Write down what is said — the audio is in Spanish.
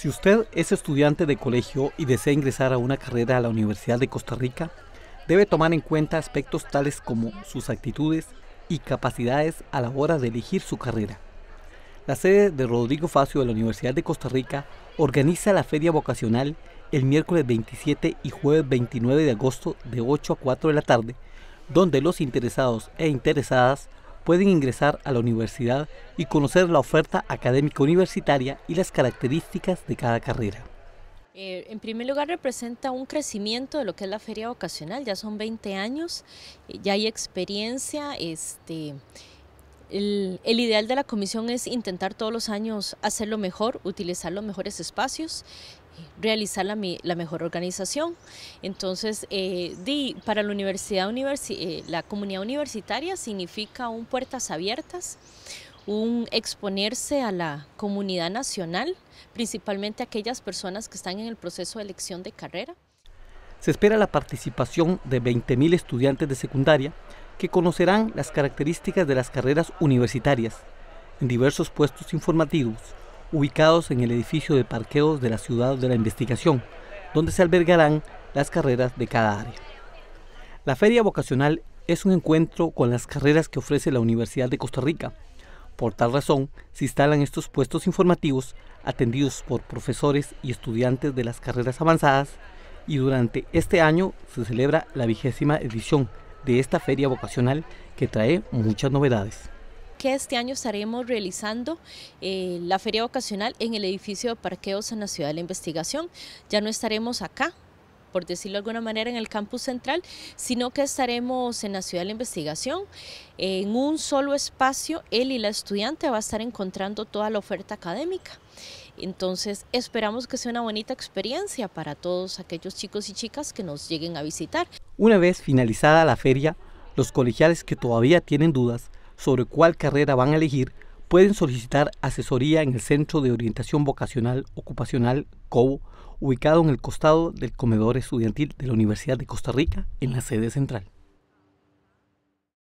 Si usted es estudiante de colegio y desea ingresar a una carrera a la Universidad de Costa Rica, debe tomar en cuenta aspectos tales como sus actitudes y capacidades a la hora de elegir su carrera. La sede de Rodrigo Facio de la Universidad de Costa Rica organiza la feria vocacional el miércoles 27 y jueves 29 de agosto de 8 a 4 de la tarde, donde los interesados e interesadas pueden ingresar a la universidad y conocer la oferta académica universitaria y las características de cada carrera. Eh, en primer lugar, representa un crecimiento de lo que es la feria vocacional, ya son 20 años, eh, ya hay experiencia, este, el, ideal de la comisión es intentar todos los años hacerlo mejor, utilizar los mejores espacios, eh, realizar la, mejor organización. Entonces, eh, para la, universidad eh, la comunidad universitaria significa un puertas abiertas, un exponerse a la comunidad nacional, principalmente aquellas personas que están en el proceso de elección de carrera. Se espera la participación de 20.000 estudiantes de secundaria que conocerán las características de las carreras universitarias en diversos puestos informativos ubicados en el edificio de parqueos de la Ciudad de la Investigación, donde se albergarán las carreras de cada área. La feria vocacional es un encuentro con las carreras que ofrece la Universidad de Costa Rica. Por tal razón, se instalan estos puestos informativos atendidos por profesores y estudiantes de las carreras avanzadas y durante este año se celebra la vigésima edición de esta feria vocacional que trae muchas novedades que este año estaremos realizando eh, la feria vocacional en el edificio de parqueos en la Ciudad de la Investigación. Ya no estaremos acá, por decirlo de alguna manera, en el campus central, sino que estaremos en la Ciudad de la Investigación. En un solo espacio, él y la estudiante va a estar encontrando toda la oferta académica. Entonces esperamos que sea una bonita experiencia para todos aquellos chicos y chicas que nos lleguen a visitar. Una vez finalizada la feria, los colegiales que todavía tienen dudas sobre cuál carrera van a elegir pueden solicitar asesoría en el Centro de Orientación Vocacional Ocupacional COBO, ubicado en el costado del comedor estudiantil de la Universidad de Costa Rica, en la sede central.